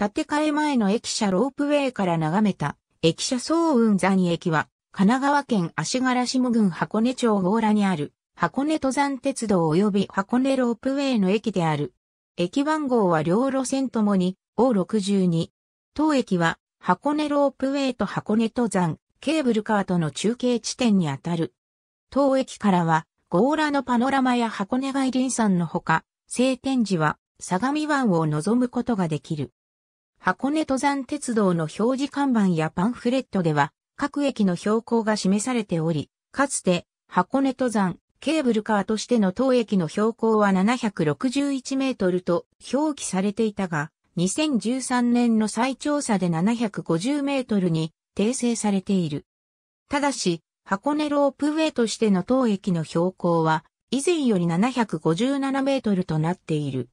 建て替え前の駅舎ロープウェイから眺めた、駅舎総雲山駅は、神奈川県足柄下郡箱根町強羅にある、箱根登山鉄道及び箱根ロープウェイの駅である。駅番号は両路線ともに、O62。当駅は、箱根ロープウェイと箱根登山、ケーブルカーとの中継地点にあたる。当駅からは、強羅のパノラマや箱根外輪山のほか、晴天時は、相模湾を望むことができる。箱根登山鉄道の表示看板やパンフレットでは、各駅の標高が示されており、かつて、箱根登山、ケーブルカーとしての当駅の標高は761メートルと表記されていたが、2013年の再調査で750メートルに訂正されている。ただし、箱根ロープウェイとしての当駅の標高は、以前より757メートルとなっている。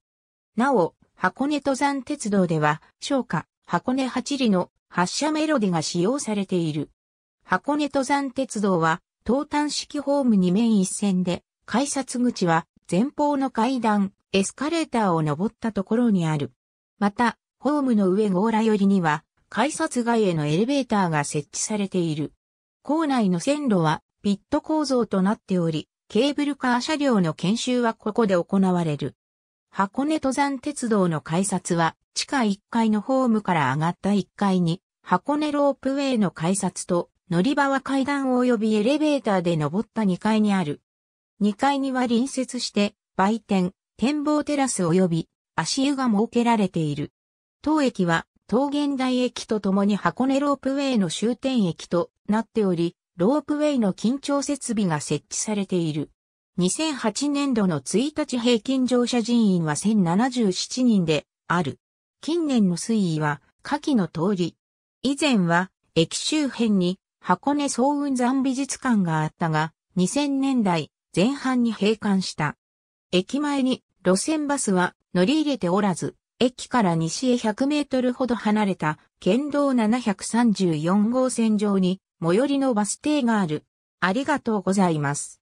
なお、箱根登山鉄道では、昇華、箱根八里の発車メロディが使用されている。箱根登山鉄道は、東端式ホームに面一線で、改札口は前方の階段、エスカレーターを登ったところにある。また、ホームの上強羅寄りには、改札外へのエレベーターが設置されている。構内の線路はピット構造となっており、ケーブルカー車両の研修はここで行われる。箱根登山鉄道の改札は、地下1階のホームから上がった1階に、箱根ロープウェイの改札と、乗り場は階段及びエレベーターで登った2階にある。2階には隣接して、売店、展望テラス及び足湯が設けられている。当駅は、桃源台駅とともに箱根ロープウェイの終点駅となっており、ロープウェイの緊張設備が設置されている。2008年度の1日平均乗車人員は1077人である。近年の推移は下記の通り。以前は駅周辺に箱根総雲山美術館があったが、2000年代前半に閉館した。駅前に路線バスは乗り入れておらず、駅から西へ100メートルほど離れた県道734号線上に最寄りのバス停がある。ありがとうございます。